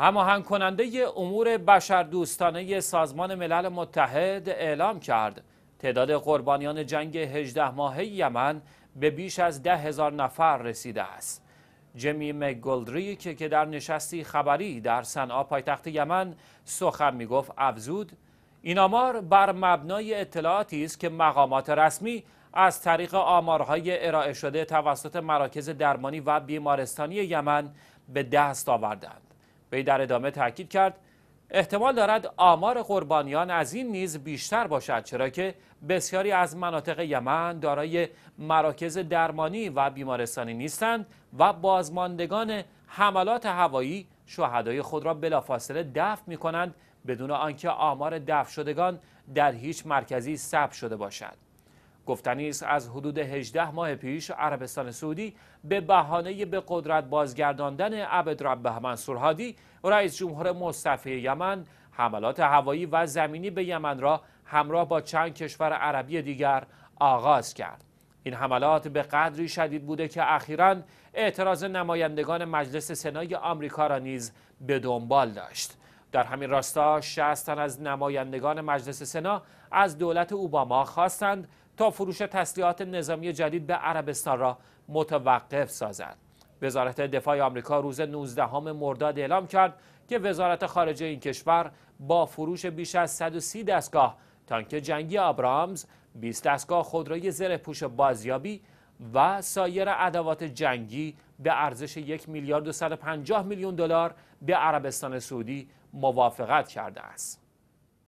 هماهنگ کننده امور بشردوستانه سازمان ملل متحد اعلام کرد تعداد قربانیان جنگ 18 ماهه یمن به بیش از ده هزار نفر رسیده است جمی مگولدریک که در نشستی خبری در صنعا پایتخت یمن سخن میگفت افزود این آمار بر مبنای اطلاعاتی است که مقامات رسمی از طریق آمارهای ارائه شده توسط مراکز درمانی و بیمارستانی یمن به دست آوردند وی در ادامه تاکید کرد احتمال دارد آمار قربانیان از این نیز بیشتر باشد چرا که بسیاری از مناطق یمن دارای مراکز درمانی و بیمارستانی نیستند و بازماندگان حملات هوایی شهدای خود را بلافاصله دفع می کنند بدون آنکه آمار دفع شدگان در هیچ مرکزی ثبت شده باشد گفتنی است از حدود 18 ماه پیش عربستان سعودی به بهانه به قدرت بازگرداندن عبدربه منصور هادی رئیس جمهور مصطفی یمن حملات هوایی و زمینی به یمن را همراه با چند کشور عربی دیگر آغاز کرد این حملات به قدری شدید بوده که اخیرا اعتراض نمایندگان مجلس سنای آمریکا را نیز به دنبال داشت در همین راستا 60 تن از نمایندگان مجلس سنا از دولت اوباما خواستند تا فروش تسلیحات نظامی جدید به عربستان را متوقف سازد وزارت دفاع آمریکا روز 19 مرداد اعلام کرد که وزارت خارجه این کشور با فروش بیش از 130 دستگاه تانک جنگی آبرامز 20 دستگاه خودروی زره پوش بازیابی و سایر ادوات جنگی به ارزش 1 میلیارد و 150 میلیون دلار به عربستان سعودی موافقت کرده است.